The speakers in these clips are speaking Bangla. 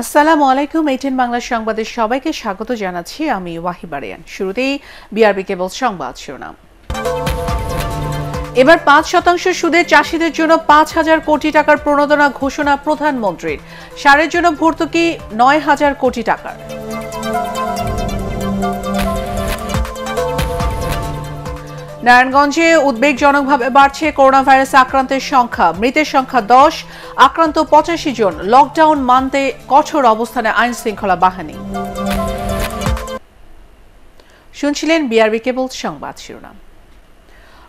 আসসালামু আলাইকুম এইটেন বাংলা সংবাদের সবাইকে স্বাগত জানাচ্ছি আমি ওয়াহিবারিয়ান শুরুতেই বিআরবি কেবল সংবাদ শিরোনাম এবার পাঁচ শতাংশ সুদে চাষিদের জন্য পাঁচ হাজার কোটি টাকার প্রণোদনা ঘোষণা প্রধানমন্ত্রীর সারের জন্য ভর্তুকি নয় হাজার কোটি টাকার নারায়ণগঞ্জে উদ্বেগজনকভাবে বাড়ছে করোনা ভাইরাস আক্রান্তের সংখ্যা মৃতের সংখ্যা দশ আক্রান্ত পঁচাশি জন লকডাউন মানতে কঠোর অবস্থানে আইন শৃঙ্খলা বাহিনী শুনছিলেন বিআরবি কেবল সংবাদ শিরোনাম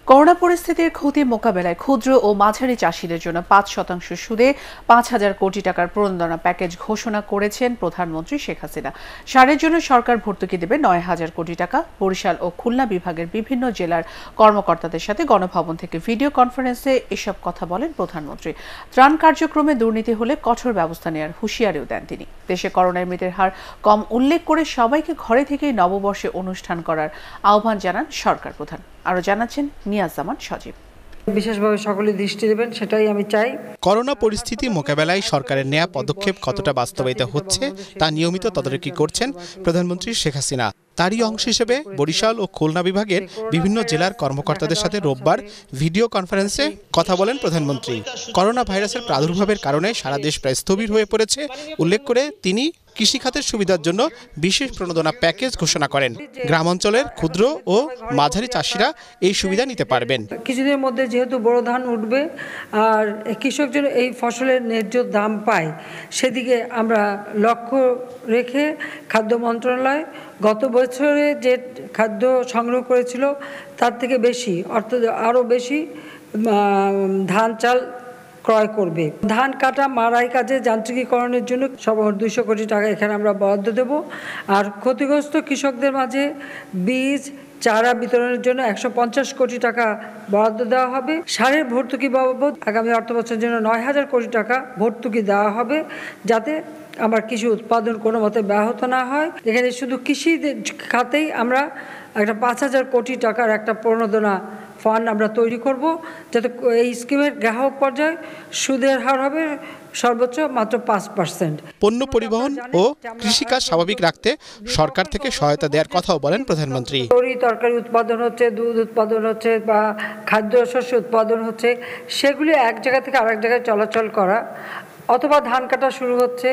করোনা পরিস্থিতির ক্ষতি মোকাবেলায় ক্ষুদ্র ও মাঝারি চাষিদের জন্য পাঁচ শতাংশ সুদে পাঁচ হাজার কোটি টাকার প্রণোদনা প্যাকেজ ঘোষণা করেছেন প্রধানমন্ত্রী শেখ হাসিনা সারের জন্য সরকার ভর্তুকি দেবে নয় হাজার কোটি টাকা বরিশাল ও খুলনা বিভাগের বিভিন্ন জেলার কর্মকর্তাদের সাথে গণভবন থেকে ভিডিও কনফারেন্সে এসব কথা বলেন প্রধানমন্ত্রী ত্রাণ কার্যক্রমে দুর্নীতি হলে কঠোর ব্যবস্থা নেওয়ার হুঁশিয়ারিও দেন তিনি দেশে করোনায় মৃতের হার কম উল্লেখ করে সবাইকে ঘরে থেকেই নববর্ষে অনুষ্ঠান করার আহ্বান জানান সরকার প্রধান আরও জানাচ্ছেন নিয়াজামান সজীব বিশেষভাবে সকলে দৃষ্টি দেবেন সেটাই আমি চাই করোনা পরিস্থিতি মোকাবেলায় সরকারের নেয়া পদক্ষেপ কতটা বাস্তবায়িত হচ্ছে তা নিয়মিত তদারকি করছেন প্রধানমন্ত্রী শেখ হাসিনা তারই অংশ হিসেবে বরিশাল ও খুলনা বিভাগের বিভিন্ন জেলার কর্মকর্তাদের সাথে রোববার ভিডিও কনফারেন্সে কথা বলেন প্রধানমন্ত্রী করোনা ভাইরাসের প্রাদুর্ভাবের কারণে সারা দেশ প্রায় স্থবির হয়ে পড়েছে উল্লেখ করে তিনি কৃষিখাতের সুবিধার জন্য বিশেষ প্রণোদনা প্যাকেজ ঘোষণা করেন গ্রামাঞ্চলের ক্ষুদ্র ও মাঝারি চাষিরা এই সুবিধা নিতে পারবেন কিছুদিনের মধ্যে যেহেতু বড় ধান উঠবে আর কৃষক যেন এই ফসলের ন্যায্য দাম পায় সেদিকে আমরা লক্ষ্য রেখে খাদ্য মন্ত্রণালয় গত বছরে যে খাদ্য সংগ্রহ করেছিল তার থেকে বেশি অর্থাৎ আরও বেশি ধান চাল ক্রয় করবে ধান কাটা মারাই কাজে যান্ত্রিকীকরণের জন্য সবার দুইশো কোটি টাকা এখানে আমরা বরাদ্দ দেব আর ক্ষতিগ্রস্ত কৃষকদের মাঝে বীজ চারা বিতরণের জন্য একশো কোটি টাকা বরাদ্দ দেওয়া হবে সারের ভর্তুকি বাবদ আগামী অর্থ বছরের জন্য নয় হাজার কোটি টাকা ভর্তুকি দেওয়া হবে যাতে আমার কৃষি উৎপাদন কোনো মতে ব্যাহত না হয় এখানে শুধু কৃষি খাতেই আমরা একটা পাঁচ হাজার কোটি টাকার একটা প্রণোদনা ফান্ড আমরা তৈরি করব যাতে এই স্কিমের গ্রাহক পর্যায়ে সুদের হার হবে সর্বোচ্চ মাত্র পাঁচ পার্সেন্ট পণ্য পরিবহন ও কৃষিকাজ স্বাভাবিক রাখতে সরকার থেকে সহায়তা দেওয়ার কথাও বলেন প্রধানমন্ত্রী তরি তরকারি উৎপাদন হচ্ছে দুধ উৎপাদন হচ্ছে বা খাদ্যশস্য উৎপাদন হচ্ছে সেগুলি এক জায়গা থেকে আরেক জায়গায় চলাচল করা অথবা ধান কাটা শুরু হচ্ছে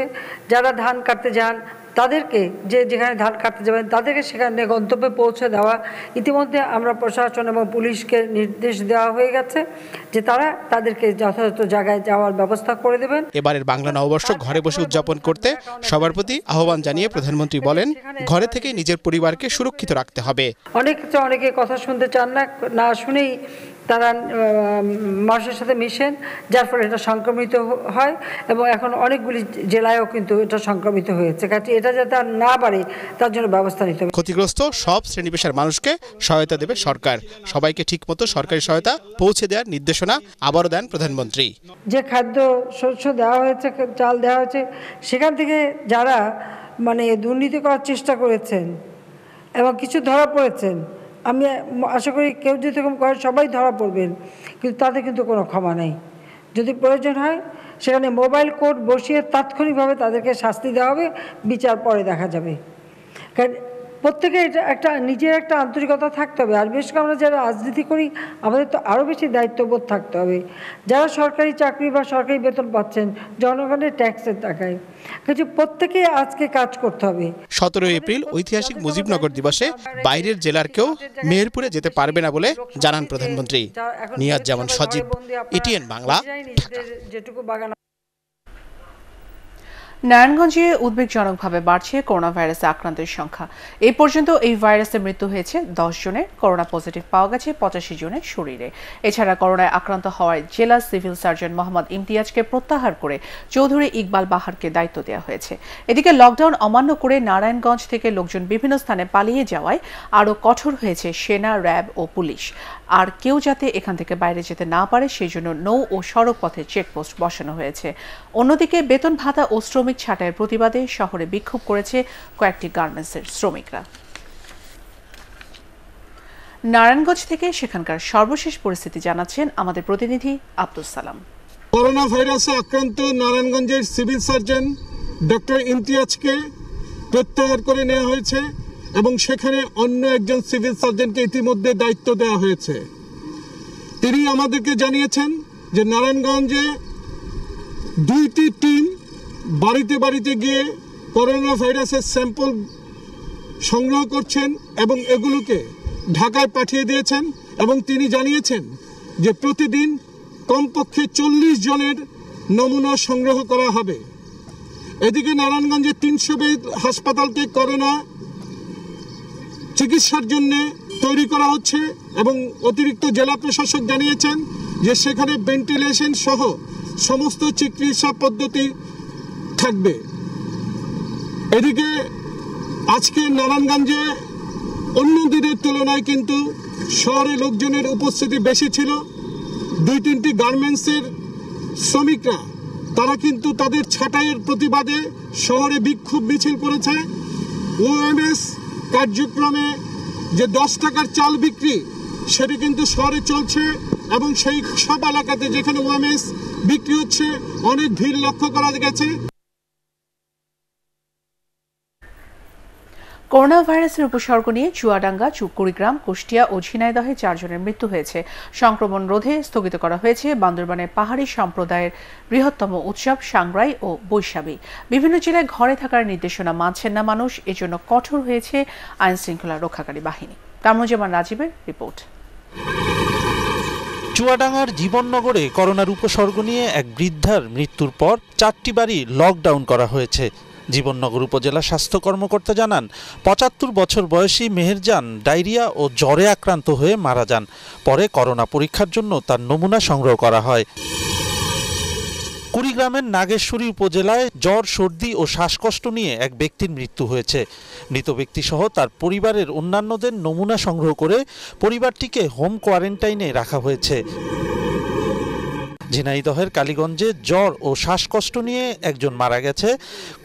যারা ধান কাটতে যান তাদেরকে যে যেখানে ধান কাটতে যাবেন তাদেরকে সেখানে গন্তব্যে পৌঁছে দেওয়া ইতিমধ্যে আমরা প্রশাসন এবং পুলিশকে নির্দেশ দেওয়া হয়ে গেছে যে তারা তাদেরকে যথাযথ জায়গায় যাওয়ার ব্যবস্থা করে দেবেন এবারের বাংলা নববর্ষ ঘরে বসে উদযাপন করতে সবার প্রতি আহ্বান জানিয়ে প্রধানমন্ত্রী বলেন ঘরে থেকে নিজের পরিবারকে সুরক্ষিত রাখতে হবে অনেক অনেকে কথা শুনতে চান না না শুনেই তারা মানুষের সাথে মিশেন যার ফলে এটা সংক্রমিত হয় এবং এখন অনেকগুলি জেলায়ও কিন্তু এটা সংক্রমিত হয়েছে কাজে এটা যাতে আর না বাড়ে তার জন্য ব্যবস্থা নিতে হবে ক্ষতিগ্রস্ত সব শ্রেণী পেশার মানুষকে সহায়তা দেবে সরকার সবাইকে ঠিকমতো সরকারি সহায়তা পৌঁছে দেওয়ার নির্দেশনা আবারও দেন প্রধানমন্ত্রী যে খাদ্য শস্য দেওয়া হয়েছে চাল দেওয়া হয়েছে সেখান থেকে যারা মানে দুর্নীতি করার চেষ্টা করেছেন এবং কিছু ধরা পড়েছেন আমি আশা করি কেউ যদি এরকম করে সবাই ধরা পড়বেন কিন্তু তাদের কিন্তু কোনো ক্ষমা নেই যদি প্রয়োজন হয় সেখানে মোবাইল কোর্ট বসিয়ে তাৎক্ষণিকভাবে তাদেরকে শাস্তি দেওয়া হবে বিচার পরে দেখা যাবে কারণ প্রত্যেকে এটা একটা নিজের একটা আন্তরিকতা থাকতে হবে আর করে আমরা যারা রাজনীতি করি আমাদের তো আরও বেশি দায়িত্ববোধ থাকতে হবে যারা সরকারি চাকরি বা সরকারি বেতন পাচ্ছেন জনগণের ট্যাক্সের টাকায় কিছু প্রত্যেকেই আজকে কাজ করতে হবে সতেরো এপ্রিল ঐতিহাসিক মুজিবনগর দিবসে বাইরের জেলার কেউ মেহেরপুরে যেতে পারবে না বলে জানান প্রধানমন্ত্রী নিয়াজ জামান সজীব এটিএন বাংলা যেটুকু বাগান নারায়ণগঞ্জে উদ্বেগজনকভাবে বাড়ছে করোনা ভাইরাসে আক্রান্তের সংখ্যা এ পর্যন্ত এই ভাইরাসে মৃত্যু হয়েছে দশ জনের করোনা পজিটিভ পাওয়া গেছে পঁচাশি জনের শরীরে এছাড়া করোনায় আক্রান্ত হওয়ায় জেলা সিভিল সার্জন মোহাম্মদ ইমতিয়াজকে প্রত্যাহার করে চৌধুরী ইকবাল বাহারকে দায়িত্ব দেওয়া হয়েছে এদিকে লকডাউন অমান্য করে নারায়ণগঞ্জ থেকে লোকজন বিভিন্ন স্থানে পালিয়ে যাওয়ায় আরও কঠোর হয়েছে সেনা র্যাব ও পুলিশ আর কেউ যাতে এখান থেকে বাইরে যেতে না পারে সেই জন্য নৌ ও সড়ক পথে চেকপোস্ট বসানো হয়েছে অন্যদিকে বেতন ভাতা ও শ্রমিক শ্রমিক ছাঁটাইয়ের প্রতিবাদে শহরে বিক্ষোভ করেছে কয়েকটি গার্মেন্টসের শ্রমিকরা নারায়ণগঞ্জ থেকে সেখানকার সর্বশেষ পরিস্থিতি জানাচ্ছেন আমাদের প্রতিনিধি আব্দুল সালাম করোনা ভাইরাসে আক্রান্ত নারায়ণগঞ্জের সিভিল সার্জন ডক্টর ইমতিয়াজকে প্রত্যাহার করে নেওয়া হয়েছে এবং সেখানে অন্য একজন সিভিল সার্জনকে ইতিমধ্যে দায়িত্ব দেওয়া হয়েছে তিনি আমাদেরকে জানিয়েছেন যে নারায়ণগঞ্জে দুইটি টিম বাড়িতে বাড়িতে গিয়ে করোনা ভাইরাসের স্যাম্পল সংগ্রহ করছেন এবং এগুলোকে ঢাকায় পাঠিয়ে দিয়েছেন এবং তিনি জানিয়েছেন যে প্রতিদিন কমপক্ষে চল্লিশ জনের নমুনা সংগ্রহ করা হবে এদিকে নারায়ণগঞ্জের তিনশো বেদ হাসপাতালকে করোনা চিকিৎসার জন্য তৈরি করা হচ্ছে এবং অতিরিক্ত জেলা প্রশাসক জানিয়েছেন যে সেখানে ভেন্টিলেশন সহ সমস্ত চিকিৎসা পদ্ধতি থাকবে এদিকে আজকে নারায়ণগঞ্জে অন্য দিনের তুলনায় কিন্তু শহরে লোকজনের উপস্থিতি বেশি ছিল দুই তিনটি গার্মেন্টসের শ্রমিকরা তারা কিন্তু তাদের ছাঁটাইয়ের প্রতিবাদে শহরে বিক্ষোভ মিছিল করেছে ওএমএস কার্যক্রমে যে দশ টাকার চাল বিক্রি সেটি কিন্তু শহরে চলছে এবং সেই সব এলাকাতে যেখানে ওএমএস বিক্রি হচ্ছে অনেক ভিড় লক্ষ্য করা গেছে করোনা ভাইরাসের উপসর্গ নিয়ে চুয়াডাঙ্গা চুকুড়িগ্রাম কুষ্টিয়া ও ঝিনাইদহে চারজনের মৃত্যু হয়েছে সংক্রমণ রোধে স্থগিত করা হয়েছে বান্দরবানের পাহাড়ি সম্প্রদায়ের বৃহত্তম উৎসব সাংরাই ও বৈশাখী বিভিন্ন জেলায় ঘরে থাকার নির্দেশনা মানছেন না মানুষ এজন্য কঠোর হয়েছে আইন শৃঙ্খলা রক্ষাকারী বাহিনী কামরুজ্জামান রাজীবের রিপোর্ট চুয়াডাঙ্গার জীবননগরে করোনার উপসর্গ নিয়ে এক বৃদ্ধার মৃত্যুর পর চারটি বাড়ি লকডাউন করা হয়েছে জীবননগর উপজেলা স্বাস্থ্য কর্মকর্তা জানান পঁচাত্তর বছর বয়সী মেহেরজান ডায়রিয়া ও জ্বরে আক্রান্ত হয়ে মারা যান পরে করোনা পরীক্ষার জন্য তার নমুনা সংগ্রহ করা হয় কুড়িগ্রামের নাগেশ্বরী উপজেলায় জ্বর সর্দি ও শ্বাসকষ্ট নিয়ে এক ব্যক্তির মৃত্যু হয়েছে মৃত ব্যক্তিসহ তার পরিবারের অন্যান্যদের নমুনা সংগ্রহ করে পরিবারটিকে হোম কোয়ারেন্টাইনে রাখা হয়েছে ঝিনাইদহের কালীগঞ্জে জ্বর ও শ্বাসকষ্ট নিয়ে একজন মারা গেছে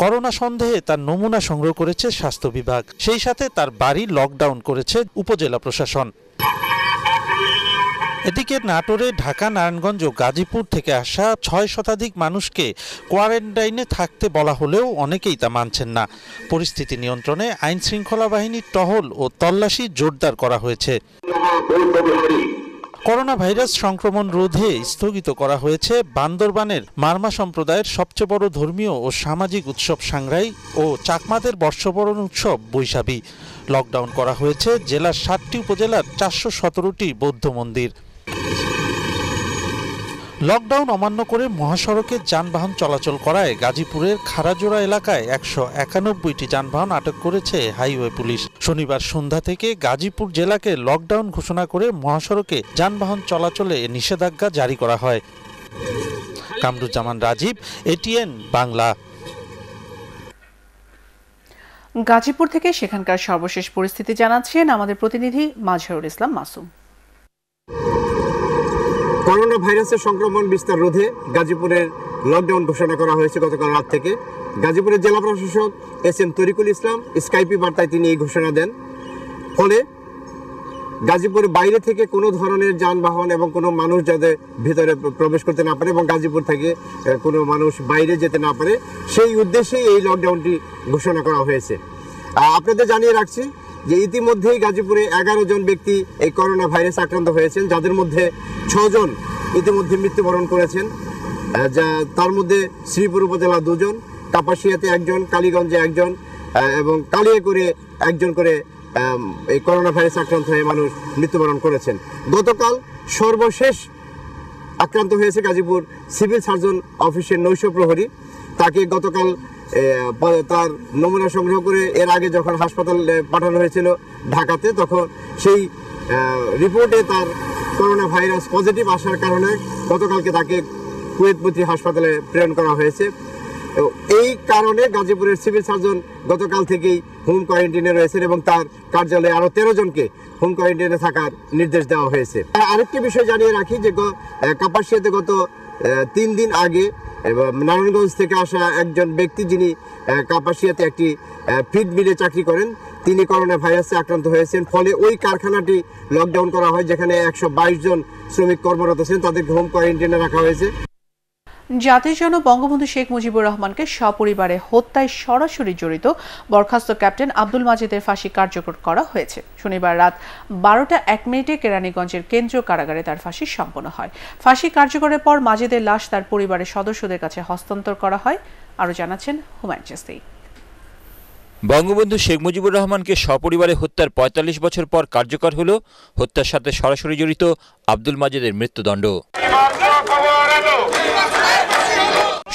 করোনা সন্দেহে তার নমুনা সংগ্রহ করেছে স্বাস্থ্য বিভাগ সেই সাথে তার বাড়ি লকডাউন করেছে উপজেলা প্রশাসন এদিকে নাটোরে ঢাকা নারায়ণগঞ্জ ও গাজীপুর থেকে আসা ছয় শতাধিক মানুষকে কোয়ারেন্টাইনে থাকতে বলা হলেও অনেকেই তা মানছেন না পরিস্থিতি নিয়ন্ত্রণে আইন শৃঙ্খলা বাহিনীর টহল ও তল্লাশি জোরদার করা হয়েছে করোনা ভাইরাস সংক্রমণ রোধে স্থগিত করা হয়েছে বান্দরবানের মারমা সম্প্রদায়ের সবচেয়ে বড় ধর্মীয় ও সামাজিক উৎসব সাংরাই ও চাকমাদের বর্ষবরণ উৎসব বৈশাখী লকডাউন করা হয়েছে জেলার সাতটি উপজেলার চারশো সতেরোটি বৌদ্ধ মন্দির লকডাউন অমান্য করে মহাসড়কে যানবাহন চলাচল করায় গাজীপুরের খারাজোড়া এলাকায় একশো একানব্বইটি যানবাহন আটক করেছে হাইওয়ে পুলিশ শনিবার সন্ধ্যা থেকে গাজীপুর জেলাকে লকডাউন ঘোষণা করে মহাসড়কে যানবাহন চলাচলে নিষেধাজ্ঞা জারি করা হয় কামরুজ্জামান রাজীব এটিএন বাংলা গাজীপুর থেকে সেখানকার সর্বশেষ পরিস্থিতি জানাচ্ছেন আমাদের প্রতিনিধি মাজহারুল ইসলাম মাসুম করোনা ভাইরাসের সংক্রমণ বিস্তার রোধে গাজীপুরের লকডাউন ঘোষণা করা হয়েছে গতকাল রাত থেকে গাজীপুরের জেলা প্রশাসক S M Tariqul Islam Skype বার্তায় তিনি এই ঘোষণা দেন ফলে গাজীপুরের বাইরে থেকে কোনো ধরনের যানবাহন এবং কোনো মানুষ যাদের ভিতরে প্রবেশ করতে না পারে এবং গাজীপুর থেকে কোনো মানুষ বাইরে যেতে না পারে সেই উদ্দেশ্যেই এই লকডাউনটি ঘোষণা করা হয়েছে আপনাদের জানিয়ে রাখছি যে ইতিমধ্যেই গাজীপুরে এগারো জন ব্যক্তি এই করোনা ভাইরাস আক্রান্ত হয়েছেন যাদের মধ্যে ছজন ইতিমধ্যে মৃত্যুবরণ করেছেন যা তার মধ্যে শ্রীপুর উপজেলা দুজন কাপাসিয়াতে একজন কালীগঞ্জে একজন এবং কালিয়ে করে একজন করে এই করোনা ভাইরাস আক্রান্ত হয়ে মানুষ মৃত্যুবরণ করেছেন গতকাল সর্বশেষ আক্রান্ত হয়েছে গাজীপুর সিভিল সার্জন অফিসের নৈশ প্রহরী তাকে গতকাল পরে তার নমুনা সংগ্রহ করে এর আগে যখন হাসপাতালে পাঠানো হয়েছিল ঢাকাতে তখন সেই রিপোর্টে তার করোনা ভাইরাস পজিটিভ আসার কারণে গতকালকে তাকে কুয়েতপতি হাসপাতালে প্রেরণ করা হয়েছে এই কারণে গাজীপুরের সিভিল সার্জন গতকাল থেকেই হোম কোয়ারেন্টিনে রয়েছেন এবং তার কার্যালয়ে আরও তেরো জনকে হোম কোয়ারেন্টিনে থাকার নির্দেশ দেওয়া হয়েছে আরেকটি বিষয় জানিয়ে রাখি যে কাপাসিয়াতে গত তিন দিন আগে এবং নারায়ণগঞ্জ থেকে আসা একজন ব্যক্তি যিনি কাপাসিয়াতে একটি ফিড মিলে চাকরি করেন তিনি করোনা ভাইরাসে আক্রান্ত হয়েছেন ফলে ওই কারখানাটি লকডাউন করা হয় যেখানে একশো জন শ্রমিক কর্মরত ছিলেন তাদের হোম কোয়ারেন্টাইনে রাখা হয়েছে জাতির জন্য বঙ্গবন্ধু শেখ মুজিবুর রহমানকে সপরিবারে হত্যায় সরাসরি জড়িত বরখাস্ত ক্যাপ্টেন আব্দুল মাজেদের ফাঁসি কার্যকর করা হয়েছে শনিবার রাত বারোটা এক মিনিটে কেরানীগঞ্জের কেন্দ্রীয় কারাগারে তার ফাঁসি সম্পন্ন হয় ফাঁসি কার্যকরের পর মাজেদের লাশ তার পরিবারের সদস্যদের কাছে হস্তান্তর করা হয় আরও জানাচ্ছেন হুমায়ুন চেস্তি বঙ্গবন্ধু শেখ মুজিবুর রহমানকে সপরিবারে হত্যার ৪৫ বছর পর কার্যকর হল হত্যার সাথে সরাসরি জড়িত আব্দুল মাজেদের মৃত্যুদণ্ড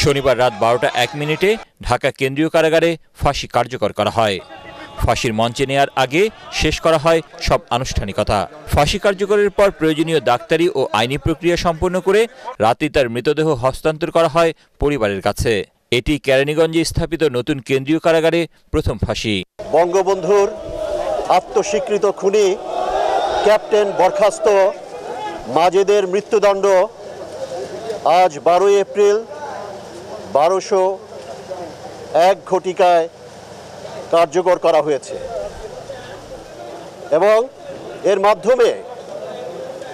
শনিবার রাত বারোটা এক মিনিটে ঢাকা কেন্দ্রীয় কারাগারে ফাঁসি কার্যকর করা হয় ফাঁসির মঞ্চে নেয়ার আগে শেষ করা হয় সব আনুষ্ঠানিকতা ফাঁসি কার্যকরের পর প্রয়োজনীয় ডাক্তারি ও আইনি প্রক্রিয়া সম্পন্ন করে রাতে তার মৃতদেহ হস্তান্তর করা হয় পরিবারের কাছে এটি কেরানীগঞ্জে স্থাপিত নতুন কেন্দ্রীয় কারাগারে প্রথম ফাঁসি বঙ্গবন্ধুর আত্মস্বীকৃত খুনি ক্যাপ্টেন বরখাস্ত মাজেদের মৃত্যুদণ্ড আজ বারোই এপ্রিল বারোশো এক ঘটিকায় কার্যকর করা হয়েছে এবং এর মাধ্যমে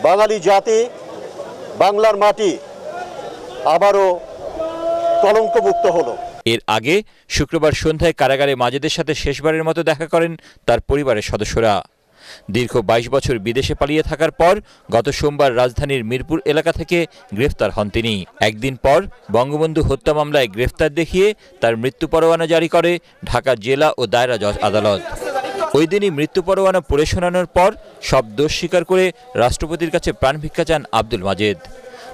বাঙালি জাতি বাংলার মাটি আবারও কলঙ্কমুক্ত হলো এর আগে শুক্রবার সন্ধ্যায় কারাগারে মাজেদের সাথে শেষবারের মতো দেখা করেন তার পরিবারের সদস্যরা দীর্ঘ ২২ বছর বিদেশে পালিয়ে থাকার পর গত সোমবার রাজধানীর মিরপুর এলাকা থেকে গ্রেফতার হন তিনি একদিন পর বঙ্গবন্ধু হত্যা মামলায় গ্রেফতার দেখিয়ে তার মৃত্যু পরোয়ানা জারি করে ঢাকা জেলা ও দায়রা জজ আদালত ওই দিনই মৃত্যু পরোয়ানা পড়ে শোনানোর পর সব দোষ স্বীকার করে রাষ্ট্রপতির কাছে প্রাণভিক্ষা চান আব্দুল মাজেদ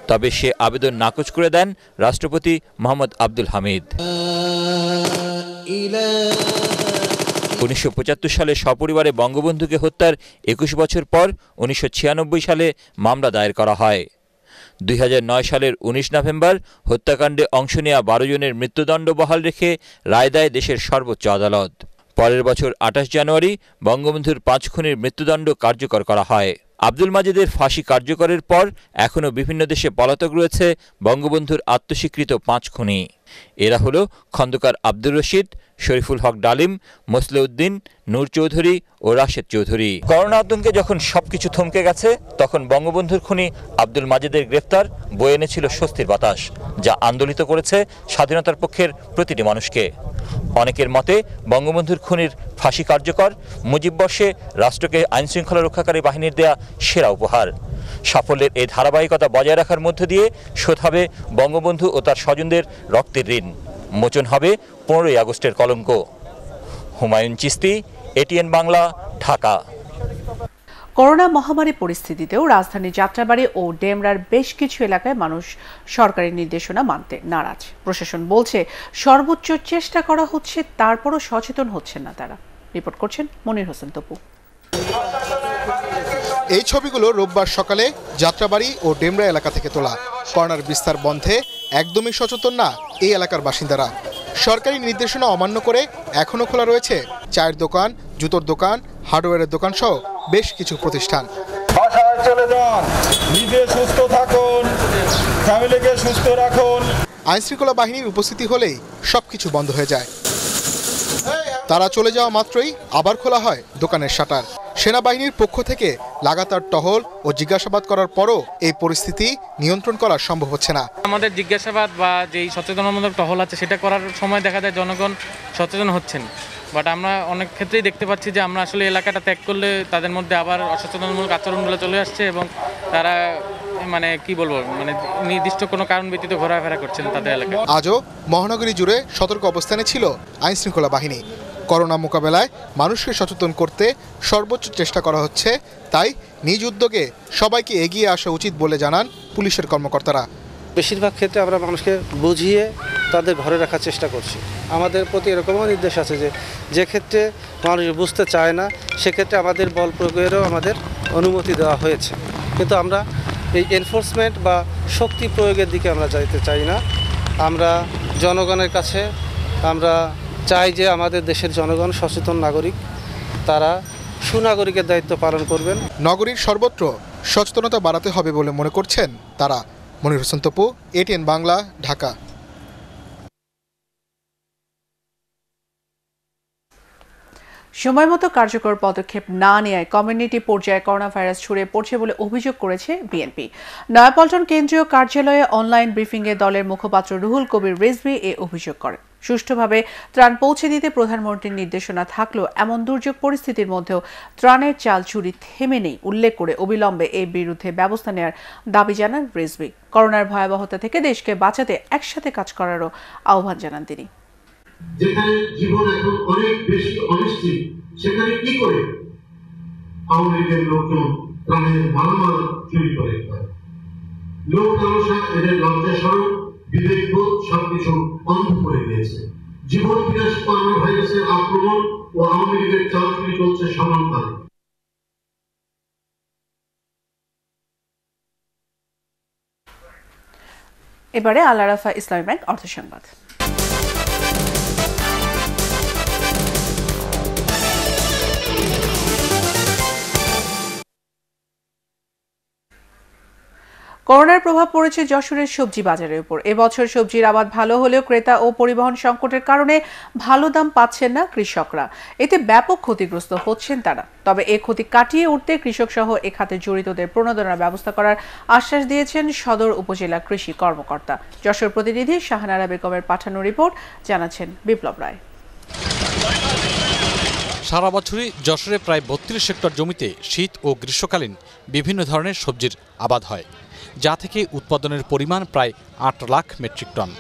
তবে সে আবেদন নাকচ করে দেন রাষ্ট্রপতি মোহাম্মদ আব্দুল হামিদ উনিশশো সালে সপরিবারে বঙ্গবন্ধুকে হত্যার একুশ বছর পর উনিশশো সালে মামলা দায়ের করা হয় দুই সালের ১৯ নভেম্বর হত্যাকাণ্ডে অংশ নেওয়া বারো জনের মৃত্যুদণ্ড বহাল রেখে রায় দেয় দেশের সর্বোচ্চ আদালত পরের বছর আঠাশ জানুয়ারি বঙ্গবন্ধুর পাঁচ খুনের মৃত্যুদণ্ড কার্যকর করা হয় আব্দুল মাজেদের ফাঁসি কার্যকরের পর এখনও বিভিন্ন দেশে পলাতক রয়েছে বঙ্গবন্ধুর আত্মস্বীকৃত পাঁচ খুনি এরা হল খন্দকার আব্দুর রশিদ শরীফুল হক ডালিম মসলেউদ্দিন নূর চৌধুরী ও রাশেদ চৌধুরী করোনা আতঙ্কে যখন সবকিছু থমকে গেছে তখন বঙ্গবন্ধুর খুনি আব্দুল মাজেদের গ্রেফতার বয়ে এনেছিল স্বস্তির বাতাস যা আন্দোলিত করেছে স্বাধীনতার পক্ষের প্রতিটি মানুষকে অনেকের মতে বঙ্গবন্ধুর খুনির ফাঁসি কার্যকর মুজিববর্ষে রাষ্ট্রকে আইনশৃঙ্খলা রক্ষাকারী বাহিনীর দেয়া সেরা উপহার সাফল্যের এই ধারাবাহিকতা বজায় রাখার মধ্য দিয়ে হবে বঙ্গবন্ধু ও তার স্বজনদের রক্তের ঋণ মোচন হবে পনেরোই আগস্টের কলঙ্ক হুমায়ুন চিস্তি এটিএন বাংলা ঢাকা করোনা মহামারী পরিস্থিতিতেও রাজধানী যাত্রাবাড়ি ও ডেমরার বেশ কিছু এলাকায় মানুষ সরকারি নির্দেশনা মানতে নারাজ প্রশাসন বলছে সর্বোচ্চ চেষ্টা করা হচ্ছে তারপরও সচেতন হচ্ছেন না তারা রিপোর্ট করছেন মনির হোসেন তপু এই ছবিগুলো রোববার সকালে যাত্রাবাড়ি ও ডেমরা এলাকা থেকে তোলা করোনার বিস্তার বন্ধে একদমই সচেতন না এই এলাকার বাসিন্দারা সরকারি নির্দেশনা অমান্য করে এখনও খোলা রয়েছে চায়ের দোকান জুতোর দোকান হার্ডওয়্যারের দোকান সহ বেশ কিছু প্রতিষ্ঠান নিজে সুস্থ থাকুন ফ্যামিলিকে সুস্থ রাখুন আইনশৃঙ্খলা বাহিনীর উপস্থিতি হলেই সব কিছু বন্ধ হয়ে যায় তারা চলে যাওয়া মাত্রই আবার খোলা হয় দোকানের শাটার সেনাবাহিনীর পক্ষ থেকে লাগাতার টহল ও জিজ্ঞাসাবাদ করার পরও এই পরিস্থিতি নিয়ন্ত্রণ করা সম্ভব হচ্ছে না আমাদের জিজ্ঞাসাবাদ বা যেই সচেতনতামূলক টহল আছে সেটা করার সময় দেখা যায় জনগণ সচেতন হচ্ছেন বাট আমরা অনেক ক্ষেত্রেই দেখতে পাচ্ছি যে আমরা আসলে এলাকাটা ত্যাগ করলে তাদের মধ্যে আবার অসচেতনতামূলক আচরণগুলো চলে আসছে এবং তারা মানে কি বলবো মানে নির্দিষ্ট কোনো কারণ ব্যতীত ঘোরাফেরা করছেন তাদের এলাকায় আজও মহানগরী জুড়ে সতর্ক অবস্থানে ছিল আইনশৃঙ্খলা বাহিনী করোনা মোকাবেলায় মানুষকে সচেতন করতে সর্বোচ্চ চেষ্টা করা হচ্ছে তাই নিজ উদ্যোগে সবাইকে এগিয়ে আসা উচিত বলে জানান পুলিশের কর্মকর্তারা বেশিরভাগ ক্ষেত্রে আমরা মানুষকে বুঝিয়ে তাদের ঘরে রাখার চেষ্টা করছি আমাদের প্রতি এরকমও নির্দেশ আছে যে যে ক্ষেত্রে মানুষ বুঝতে চায় না সেক্ষেত্রে আমাদের বল প্রয়োগেরও আমাদের অনুমতি দেওয়া হয়েছে কিন্তু আমরা এই এনফোর্সমেন্ট বা শক্তি প্রয়োগের দিকে আমরা যাইতে চাই না আমরা জনগণের কাছে আমরা চাই যে আমাদের দেশের জনগণ সচেতন নাগরিক তারা সুনাগরিকের দায়িত্ব পালন করবেন নগরীর সর্বত্র সচেতনতা বাড়াতে হবে বলে মনে করছেন তারা মনির হোসেন তপু এটিএন বাংলা ঢাকা সময় মতো কার্যকর পদক্ষেপ না নেয় কমিউনিটি পর্যায়ে করোনা ভাইরাস ছড়িয়ে পড়ছে বলে অভিযোগ করেছে বিএনপি নয়াপল্টন কেন্দ্রীয় কার্যালয়ে অনলাইন ব্রিফিংয়ে দলের মুখপাত্র রুহুল কবির রেজবি এ অভিযোগ করেন সুষ্ঠুভাবে ত্রাণ পৌঁছে দিতে প্রধানমন্ত্রীর নির্দেশনা থাকলেও এমন দুর্যোগ পরিস্থিতির মধ্যেও ত্রাণের চাল চুরি থেমে নেই উল্লেখ করে অবিলম্বে এর বিরুদ্ধে ব্যবস্থা নেওয়ার দাবি জানান রেজবিক করোনার ভয়াবহতা থেকে দেশকে বাঁচাতে একসাথে কাজ করারও আহ্বান জানান তিনি যেখানে জীবন এখন অনেক বেশি অনিশ্চিত সেখানে কি করে আওয়ামী লীগের লোকজন মালামাল চুরি করে লোক তামসা এদের লজ্জাস্বরূপ বিবেক সবকিছু করে দিয়েছে জীবন করোনা ভাইরাসের আক্রমণ ও আওয়ামী লীগের চলছে এবারে আলারাফা ইসলামী ব্যাংক অর্থ সংবাদ করোনার প্রভাব পড়েছে যশোরের সবজি বাজারের উপর এবছর সবজির আবাদ ভালো হলেও ক্রেতা ও পরিবহন সংকটের কারণে ভালো দাম পাচ্ছেন না কৃষকরা এতে ব্যাপক ক্ষতিগ্রস্ত হচ্ছেন তারা তবে এ ক্ষতি কাটিয়ে উঠতে কৃষকসহ এ খাতে জড়িতদের প্রণোদনার ব্যবস্থা করার আশ্বাস দিয়েছেন সদর উপজেলা কৃষি কর্মকর্তা যশোর প্রতিনিধি শাহানারা বেগমের পাঠানো রিপোর্ট জানাচ্ছেন বিপ্লব রায় সারা বছরই যশোরে প্রায় বত্রিশ হেক্টর জমিতে শীত ও গ্রীষ্মকালীন বিভিন্ন ধরনের সবজির আবাদ হয় যা থেকে উৎপাদনের পরিমাণ প্রায় আট লাখ মেট্রিক টন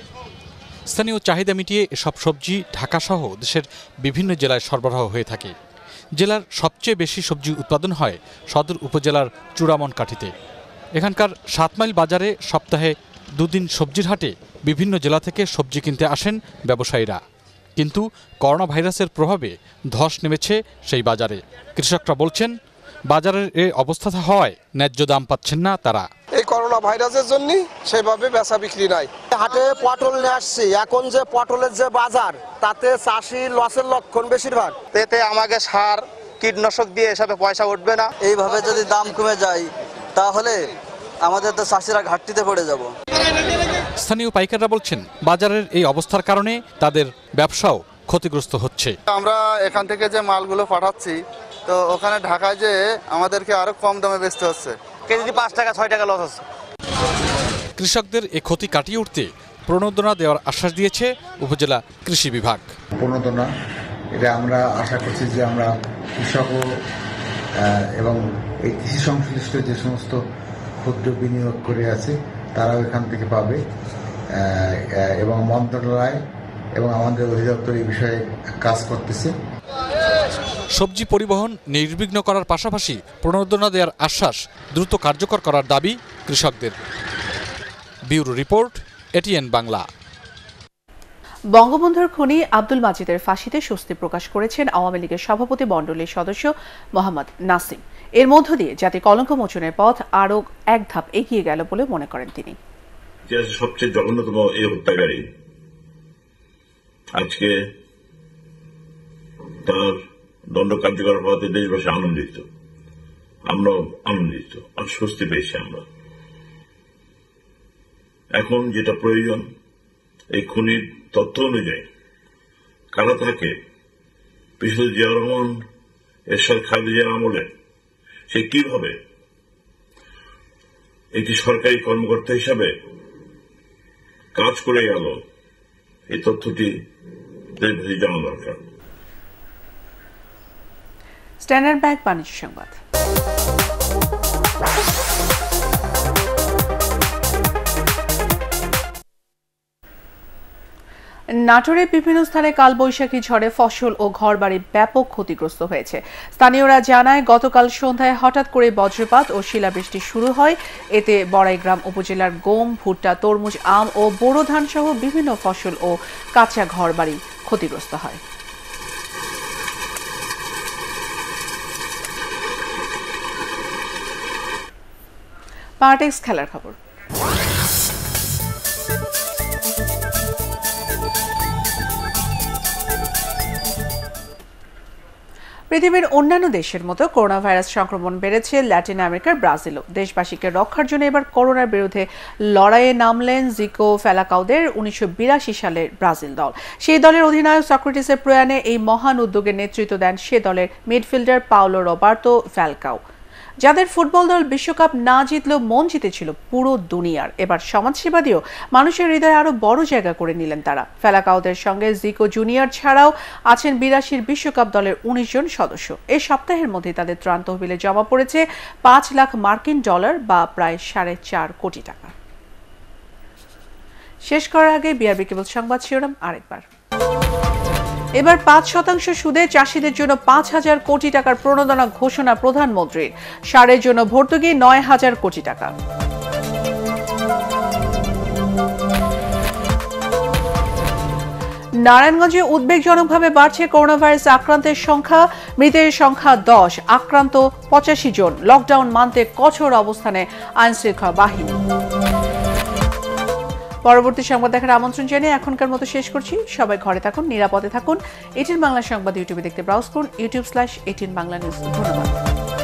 স্থানীয় চাহিদা মিটিয়ে এসব সবজি ঢাকাসহ দেশের বিভিন্ন জেলায় সরবরাহ হয়ে থাকে জেলার সবচেয়ে বেশি সবজি উৎপাদন হয় সদর উপজেলার চূড়ামনকাঠিতে এখানকার সাত মাইল বাজারে সপ্তাহে দুদিন সবজির হাটে বিভিন্ন জেলা থেকে সবজি কিনতে আসেন ব্যবসায়ীরা কিন্তু করোনা ভাইরাসের প্রভাবে ধস নেমেছে সেই বাজারে কৃষকরা বলছেন বাজারের এ অবস্থা হওয়ায় ন্যায্য দাম পাচ্ছেন না তারা করোনা ভাইরাসের জন্য সেভাবে বেচা বিক্রি নাই হাটে পটল নিয়ে আসছি এখন যে পটলের যে বাজার তাতে চাষি লসের লক্ষণ বেশিরভাগ এতে আমাকে সার কীটনাশক দিয়ে এসবে পয়সা উঠবে না এইভাবে যদি দাম কমে যায় তাহলে আমাদের তো চাষিরা ঘাটতিতে পড়ে যাব স্থানীয় পাইকাররা বলছেন বাজারের এই অবস্থার কারণে তাদের ব্যবসাও ক্ষতিগ্রস্ত হচ্ছে আমরা এখান থেকে যে মালগুলো পাঠাচ্ছি তো ওখানে ঢাকায় যে আমাদেরকে আরো কম দামে বেচতে হচ্ছে কেজি পাঁচ টাকা ছয় টাকা লস আছে কৃষকদের এ ক্ষতি কাটিয়ে উঠতে প্রণোদনা দেওয়ার আশ্বাস দিয়েছে উপজেলা কৃষি বিভাগ প্রণোদনা এটা আমরা আশা করছি যে আমরা কৃষক এবং এই কৃষি সংশ্লিষ্ট যে সমস্ত ক্ষুদ্র বিনিয়োগ করে আছে তারাও এখান থেকে পাবে এবং মন্ত্রণালয় এবং আমাদের অধিদপ্তর এই বিষয়ে কাজ করতেছে সবজি পরিবহন নির্বিঘ্ন করার পাশাপাশি প্রণোদনা দেওয়ার আশ্বাস দ্রুত কার্যকর করার দাবি কৃষকদের বিউরো রিপোর্ট এটিএন বাংলা বঙ্গবন্ধুর খুনি আব্দুল মাজিদের ফাঁসিতে স্বস্তি প্রকাশ করেছেন আওয়ামী লীগের সভাপতি মণ্ডলীর সদস্য মোহাম্মদ নাসিম এর মধ্য দিয়ে জাতি কলঙ্ক মোচনের পথ আরও এক ধাপ এগিয়ে গেল বলে মনে করেন তিনি সবচেয়ে জঘন্যতম এই হত্যাকারী আজকে তার দণ্ড কার্যকর হওয়াতে দেশবাসী আনন্দিত আমরাও আনন্দিত আর স্বস্তি পেয়েছি আমরা এখন যেটা প্রয়োজন এই খুনির তথ্য অনুযায়ী কারা থাকে পিছু জিয়া রহমান এরশাদ খাদিজার আমলে সে কিভাবে একটি সরকারি কর্মকর্তা হিসাবে কাজ করে গেল এই তথ্যটি জানা দরকার স্ট্যান্ডার্ড ব্যাংক বাণিজ্য সংবাদ নাটোরের বিভিন্ন স্থানে কালবৈশাখী ঝড়ে ফসল ও ঘরবাড়ি ব্যাপক ক্ষতিগ্রস্ত হয়েছে স্থানীয়রা জানায় গতকাল সন্ধ্যায় হঠাৎ করে বজ্রপাত ও শিলাবৃষ্টি শুরু হয় এতে বড়াইগ্রাম উপজেলার গম ভুট্টা তরমুজ আম ও বোরো ধান সহ বিভিন্ন ফসল ও কাঁচা ঘরবাড়ি ক্ষতিগ্রস্ত হয় পার্টেক্স খেলার খবর পৃথিবীর অন্যান্য দেশের মতো করোনা ভাইরাস সংক্রমণ বেড়েছে ল্যাটিন আমেরিকার ব্রাজিলও দেশবাসীকে রক্ষার জন্য এবার করোনার বিরুদ্ধে লড়াইয়ে নামলেন জিকো ফেলাকাউদের উনিশশো সালের ব্রাজিল দল সেই দলের অধিনায়ক সক্রেটিসের প্রয়াণে এই মহান উদ্যোগের নেতৃত্ব দেন সে দলের মিডফিল্ডার পাওলো রবার্তো ফ্যালকাও যাদের ফুটবল দল বিশ্বকাপ না জিতলেও মন জিতেছিল পুরো দুনিয়ার এবার সমাজসেবা দিয়েও মানুষের হৃদয়ে আরও বড় জায়গা করে নিলেন তারা ফেলাকাউদের সঙ্গে জিকো জুনিয়র ছাড়াও আছেন বিরাশির বিশ্বকাপ দলের উনিশ জন সদস্য এই সপ্তাহের মধ্যে তাদের ত্রাণ তহবিলে জমা পড়েছে পাঁচ লাখ মার্কিন ডলার বা প্রায় সাড়ে চার কোটি টাকা শেষ করার আগে বিআরবি কেবল সংবাদ শিরোনাম আরেকবার এবার পাঁচ শতাংশ সুদে চাষিদের জন্য পাঁচ হাজার কোটি টাকার প্রণোদনা ঘোষণা প্রধানমন্ত্রীর সারের জন্য ভর্তুকি নয় হাজার কোটি টাকা নারায়ণগঞ্জে উদ্বেগজনকভাবে বাড়ছে করোনাভাইরাস আক্রান্তের সংখ্যা মৃতের সংখ্যা দশ আক্রান্ত পঁচাশি জন লকডাউন মানতে কঠোর অবস্থানে আইনশৃঙ্খলা বাহিনী পরবর্তী সংবাদ দেখার আমন্ত্রণ জানিয়ে এখনকার মতো শেষ করছি সবাই ঘরে থাকুন নিরাপদে থাকুন এটিন বাংলা সংবাদ ইউটিউবে দেখতে ব্রাউজ করুন YouTube slash ATN Bangla news ধন্যবাদ